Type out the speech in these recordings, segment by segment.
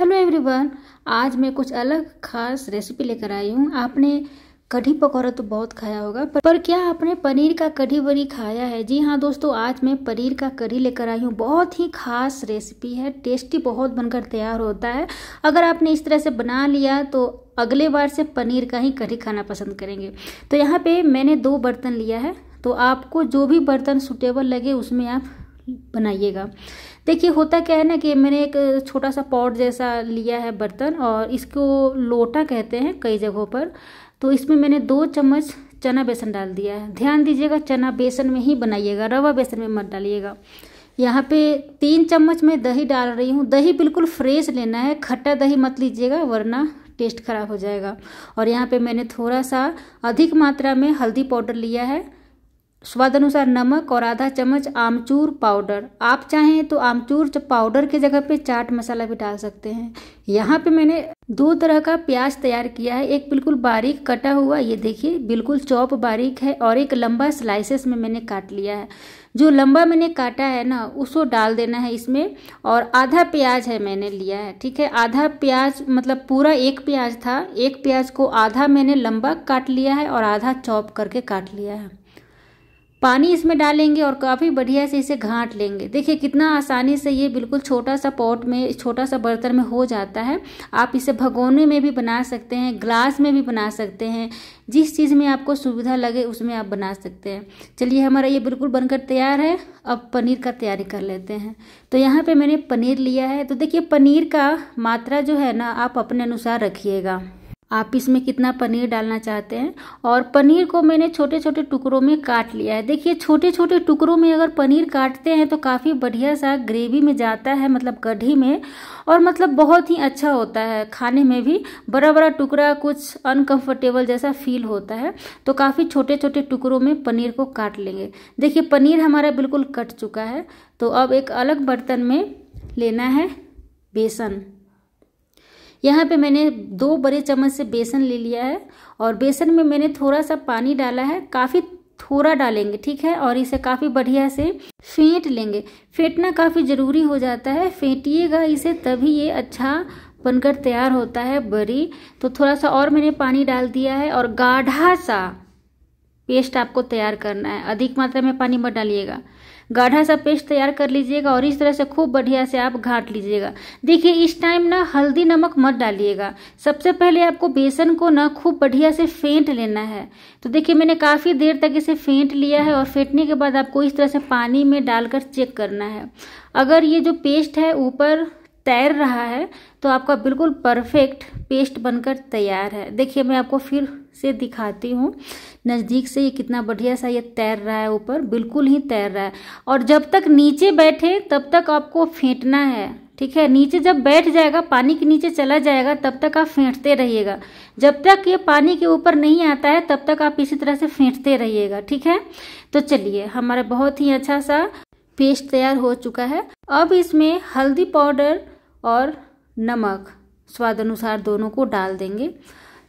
hello everyone आज मैं कुछ अलग खास रेसिपी लेकर आई हूँ आपने कढ़ी पकौड़ा तो बहुत खाया होगा पर, पर क्या आपने पनीर का कढ़ी वरी खाया है जी हाँ दोस्तों आज मैं पनीर का कढ़ी लेकर आई हूँ बहुत ही खास रेसिपी है टेस्टी बहुत बनकर तैयार होता है अगर आपने इस तरह से बना लिया तो अगले बार से पनीर का ही कढ़ी खाना पसंद करेंगे तो यहाँ पर मैंने दो बर्तन लिया है तो आपको जो भी बर्तन सुटेबल लगे उसमें आप बनाइएगा देखिए होता क्या है ना कि मैंने एक छोटा सा पॉट जैसा लिया है बर्तन और इसको लोटा कहते हैं कई जगहों पर तो इसमें मैंने दो चम्मच चना बेसन डाल दिया है ध्यान दीजिएगा चना बेसन में ही बनाइएगा रवा बेसन में मत डालिएगा यहाँ पे तीन चम्मच मैं दही डाल रही हूँ दही बिल्कुल फ्रेश लेना है खट्टा दही मत लीजिएगा वरना टेस्ट खराब हो जाएगा और यहाँ पे मैंने थोड़ा सा अधिक मात्रा में हल्दी पाउडर लिया है स्वाद अनुसार नमक और आधा चम्मच आमचूर पाउडर आप चाहें तो आमचूर पाउडर के जगह पे चाट मसाला भी डाल सकते हैं यहाँ पे मैंने दो तरह का प्याज तैयार किया है एक बिल्कुल बारीक कटा हुआ ये देखिए बिल्कुल चौप बारीक है और एक लंबा स्लाइसेस में मैंने काट लिया है जो लंबा मैंने काटा है ना उसको डाल देना है इसमें और आधा प्याज है मैंने लिया है ठीक है आधा प्याज मतलब पूरा एक प्याज था एक प्याज को आधा मैंने लंबा काट लिया है और आधा चॉप करके काट लिया है पानी इसमें डालेंगे और काफ़ी बढ़िया से इसे घाट लेंगे देखिए कितना आसानी से ये बिल्कुल छोटा सा पॉट में छोटा सा बर्तन में हो जाता है आप इसे भगोने में भी बना सकते हैं ग्लास में भी बना सकते हैं जिस चीज़ में आपको सुविधा लगे उसमें आप बना सकते हैं चलिए हमारा ये बिल्कुल बनकर तैयार है अब पनीर का तैयारी कर लेते हैं तो यहाँ पर मैंने पनीर लिया है तो देखिए पनीर का मात्रा जो है ना आप अपने अनुसार रखिएगा आप इसमें कितना पनीर डालना चाहते हैं और पनीर को मैंने छोटे छोटे टुकड़ों में काट लिया है देखिए छोटे छोटे टुकड़ों में अगर पनीर काटते हैं तो काफ़ी बढ़िया सा ग्रेवी में जाता है मतलब गढ़ी में और मतलब बहुत ही अच्छा होता है खाने में भी बड़ा बड़ा टुकड़ा कुछ अनकंफर्टेबल जैसा फील होता है तो काफ़ी छोटे छोटे टुकड़ों में पनीर को काट लेंगे देखिए पनीर हमारा बिल्कुल कट चुका है तो अब एक अलग बर्तन में लेना है बेसन यहाँ पे मैंने दो बड़े चम्मच से बेसन ले लिया है और बेसन में मैंने थोड़ा सा पानी डाला है काफ़ी थोड़ा डालेंगे ठीक है और इसे काफ़ी बढ़िया से फेंट लेंगे फेंटना काफ़ी ज़रूरी हो जाता है फेंटिएगा इसे तभी ये अच्छा बनकर तैयार होता है बड़ी तो थोड़ा सा और मैंने पानी डाल दिया है और गाढ़ा सा पेस्ट आपको तैयार करना है अधिक मात्रा में पानी मत डालिएगा गाढ़ा सा पेस्ट तैयार कर लीजिएगा और इस तरह से खूब बढ़िया से आप घाट लीजिएगा देखिए इस टाइम ना हल्दी नमक मत डालिएगा सबसे पहले आपको बेसन को ना खूब बढ़िया से फेंट लेना है तो देखिए मैंने काफ़ी देर तक इसे फेंट लिया है और फेंटने के बाद आपको इस तरह से पानी में डालकर चेक करना है अगर ये जो पेस्ट है ऊपर तैर रहा है तो आपका बिल्कुल परफेक्ट पेस्ट बनकर तैयार है देखिए मैं आपको फिर से दिखाती हूँ नज़दीक से ये कितना बढ़िया सा ये तैर रहा है ऊपर बिल्कुल ही तैर रहा है और जब तक नीचे बैठे तब तक आपको फेंटना है ठीक है नीचे जब बैठ जाएगा पानी के नीचे चला जाएगा तब तक आप फेंटते रहिएगा जब तक ये पानी के ऊपर नहीं आता है तब तक आप इसी तरह से फेंटते रहिएगा ठीक है तो चलिए हमारा बहुत ही अच्छा सा पेस्ट तैयार हो चुका है अब इसमें हल्दी पाउडर और नमक स्वाद अनुसार दोनों को डाल देंगे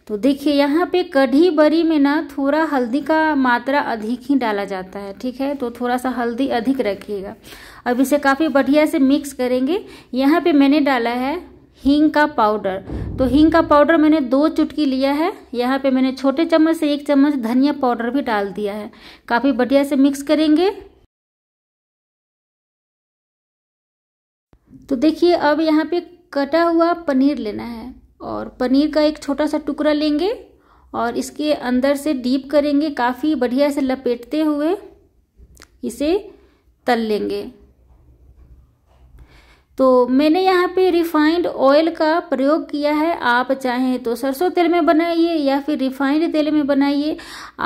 तो देखिए यहाँ पे कढ़ी बरी में ना थोड़ा हल्दी का मात्रा अधिक ही डाला जाता है ठीक है तो थोड़ा सा हल्दी अधिक रखिएगा अब इसे काफ़ी बढ़िया से मिक्स करेंगे यहाँ पे मैंने डाला है हींग का पाउडर तो हींग का पाउडर मैंने दो चुटकी लिया है यहाँ पे मैंने छोटे चम्मच से एक चम्मच धनिया पाउडर भी डाल दिया है काफ़ी बढ़िया से मिक्स करेंगे तो देखिए अब यहाँ पे कटा हुआ पनीर लेना है और पनीर का एक छोटा सा टुकड़ा लेंगे और इसके अंदर से डीप करेंगे काफ़ी बढ़िया से लपेटते हुए इसे तल लेंगे तो मैंने यहाँ पे रिफाइंड ऑयल का प्रयोग किया है आप चाहें तो सरसों तेल में बनाइए या फिर रिफाइंड तेल में बनाइए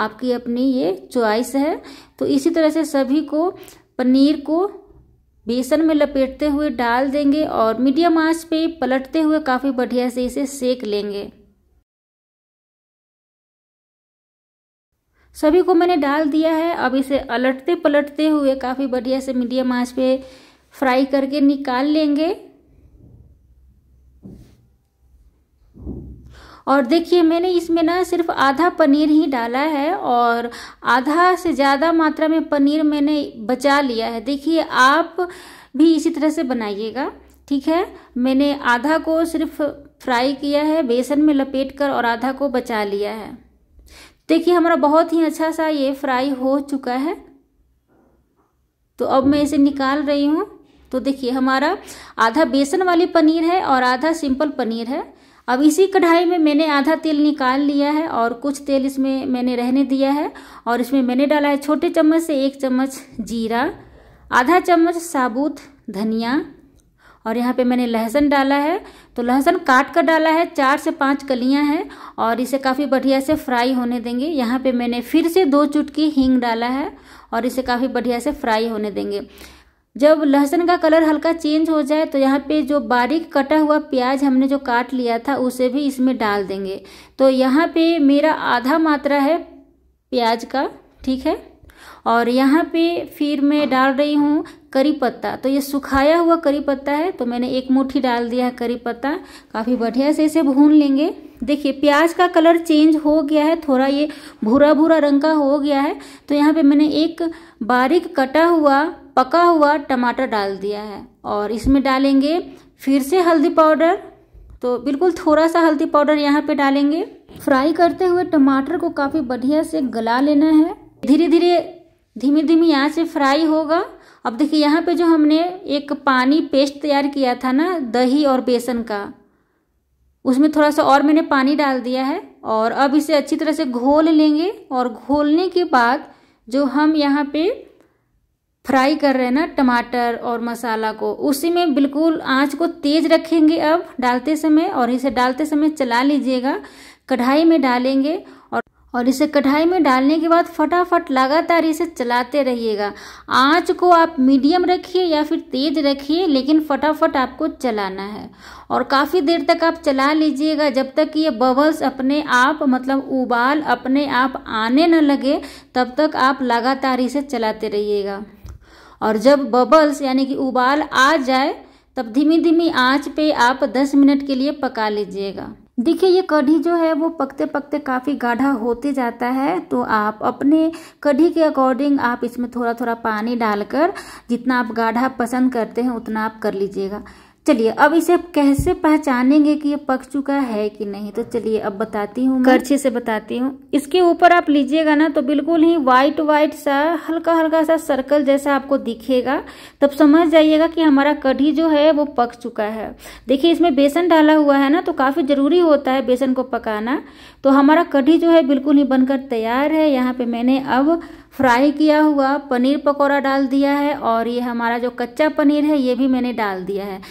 आपकी अपनी ये चॉइस है तो इसी तरह से सभी को पनीर को बेसन में लपेटते हुए डाल देंगे और मीडियम आंच पे पलटते हुए काफ़ी बढ़िया से इसे सेक लेंगे सभी को मैंने डाल दिया है अब इसे अलटते पलटते हुए काफ़ी बढ़िया से मीडियम आंच पे फ्राई करके निकाल लेंगे और देखिए मैंने इसमें ना सिर्फ आधा पनीर ही डाला है और आधा से ज़्यादा मात्रा में पनीर मैंने बचा लिया है देखिए आप भी इसी तरह से बनाइएगा ठीक है मैंने आधा को सिर्फ फ्राई किया है बेसन में लपेट कर और आधा को बचा लिया है देखिए हमारा बहुत ही अच्छा सा ये फ्राई हो चुका है तो अब मैं इसे निकाल रही हूँ तो देखिए हमारा आधा बेसन वाली पनीर है और आधा सिंपल पनीर है अब इसी कढ़ाई में मैंने आधा तेल निकाल लिया है और कुछ तेल इसमें मैंने रहने दिया है और इसमें मैंने डाला है छोटे चम्मच से एक चम्मच जीरा आधा चम्मच साबुत धनिया और यहाँ पे मैंने लहसुन डाला है तो लहसुन काट कर डाला है चार से पाँच कलियाँ हैं और इसे काफ़ी बढ़िया से फ्राई होने देंगे यहाँ पे मैंने फिर से दो चुटकी हींग डाला है और इसे काफ़ी बढ़िया से फ्राई होने देंगे जब लहसुन का कलर हल्का चेंज हो जाए तो यहाँ पे जो बारीक कटा हुआ प्याज हमने जो काट लिया था उसे भी इसमें डाल देंगे तो यहाँ पे मेरा आधा मात्रा है प्याज का ठीक है और यहाँ पे फिर मैं डाल रही हूँ करी पत्ता तो ये सुखाया हुआ करी पत्ता है तो मैंने एक मुट्ठी डाल दिया है करी पत्ता काफ़ी बढ़िया से इसे भून लेंगे देखिए प्याज का कलर चेंज हो गया है थोड़ा ये भूरा भूरा रंग का हो गया है तो यहाँ पे मैंने एक बारीक कटा हुआ पका हुआ टमाटर डाल दिया है और इसमें डालेंगे फिर से हल्दी पाउडर तो बिल्कुल थोड़ा सा हल्दी पाउडर यहाँ पे डालेंगे फ्राई करते हुए टमाटर को काफ़ी बढ़िया से गला लेना है धीरे धीरे धीमी धीमी यहाँ से फ्राई होगा अब देखिए यहाँ पे जो हमने एक पानी पेस्ट तैयार किया था ना दही और बेसन का उसमें थोड़ा सा और मैंने पानी डाल दिया है और अब इसे अच्छी तरह से घोल लेंगे और घोलने के बाद जो हम यहाँ पे फ्राई कर रहे हैं ना टमाटर और मसाला को उसी में बिल्कुल आंच को तेज रखेंगे अब डालते समय और इसे डालते समय चला लीजिएगा कढ़ाई में डालेंगे और इसे कढ़ाई में डालने के बाद फटाफट लगातार इसे चलाते रहिएगा आंच को आप मीडियम रखिए या फिर तेज रखिए लेकिन फटाफट आपको चलाना है और काफ़ी देर तक आप चला लीजिएगा जब तक ये बबल्स अपने आप मतलब उबाल अपने आप आने न लगे तब तक आप लगातार इसे चलाते रहिएगा और जब बबल्स यानी कि उबाल आ जाए तब धीमी धीमी आँच पर आप दस मिनट के लिए पका लीजिएगा देखिए ये कढ़ी जो है वो पकते पकते काफ़ी गाढ़ा होते जाता है तो आप अपने कढ़ी के अकॉर्डिंग आप इसमें थोड़ा थोड़ा पानी डालकर जितना आप गाढ़ा पसंद करते हैं उतना आप कर लीजिएगा चलिए अब इसे कैसे पहचानेंगे कि ये पक चुका है कि नहीं तो चलिए अब बताती हूँ करछे से बताती हूँ इसके ऊपर आप लीजिएगा ना तो बिल्कुल ही व्हाइट व्हाइट सा हल्का हल्का सा सर्कल जैसा आपको दिखेगा तब समझ जाइएगा कि हमारा कढ़ी जो है वो पक चुका है देखिए इसमें बेसन डाला हुआ है ना तो काफ़ी ज़रूरी होता है बेसन को पकाना तो हमारा कढ़ी जो है बिल्कुल ही बनकर तैयार है यहाँ पे मैंने अब फ्राई किया हुआ पनीर पकौड़ा डाल दिया है और ये हमारा जो कच्चा पनीर है ये भी मैंने डाल दिया है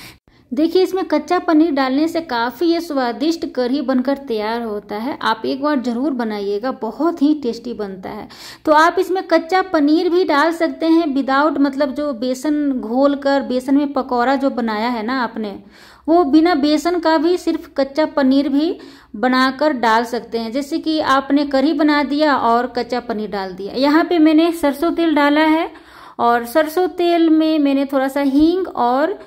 देखिए इसमें कच्चा पनीर डालने से काफ़ी ये स्वादिष्ट करी बनकर तैयार होता है आप एक बार ज़रूर बनाइएगा बहुत ही टेस्टी बनता है तो आप इसमें कच्चा पनीर भी डाल सकते हैं विदाउट मतलब जो बेसन घोल कर बेसन में पकौड़ा जो बनाया है ना आपने वो बिना बेसन का भी सिर्फ कच्चा पनीर भी बनाकर डाल सकते हैं जैसे कि आपने करी बना दिया और कच्चा पनीर डाल दिया यहाँ पे मैंने सरसों तेल डाला है और सरसों तेल में मैंने थोड़ा सा हींग और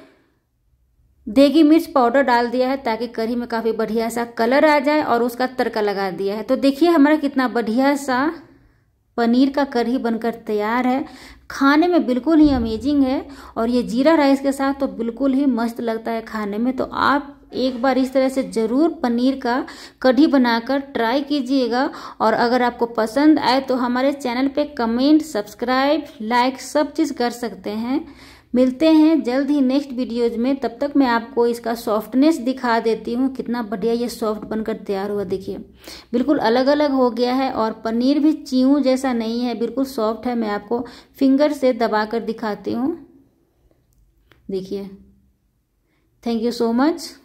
देगी मिर्च पाउडर डाल दिया है ताकि करी में काफ़ी बढ़िया सा कलर आ जाए और उसका तड़का लगा दिया है तो देखिए हमारा कितना बढ़िया सा पनीर का करी बनकर तैयार है खाने में बिल्कुल ही अमेजिंग है और ये जीरा राइस के साथ तो बिल्कुल ही मस्त लगता है खाने में तो आप एक बार इस तरह से ज़रूर पनीर का कढ़ी बनाकर ट्राई कीजिएगा और अगर आपको पसंद आए तो हमारे चैनल पे कमेंट सब्सक्राइब लाइक सब चीज़ कर सकते हैं मिलते हैं जल्द ही नेक्स्ट वीडियोज में तब तक मैं आपको इसका सॉफ्टनेस दिखा देती हूँ कितना बढ़िया ये सॉफ्ट बनकर तैयार हुआ देखिए बिल्कुल अलग अलग हो गया है और पनीर भी चीऊ जैसा नहीं है बिल्कुल सॉफ्ट है मैं आपको फिंगर से दबा कर दिखाती हूँ देखिए थैंक यू सो मच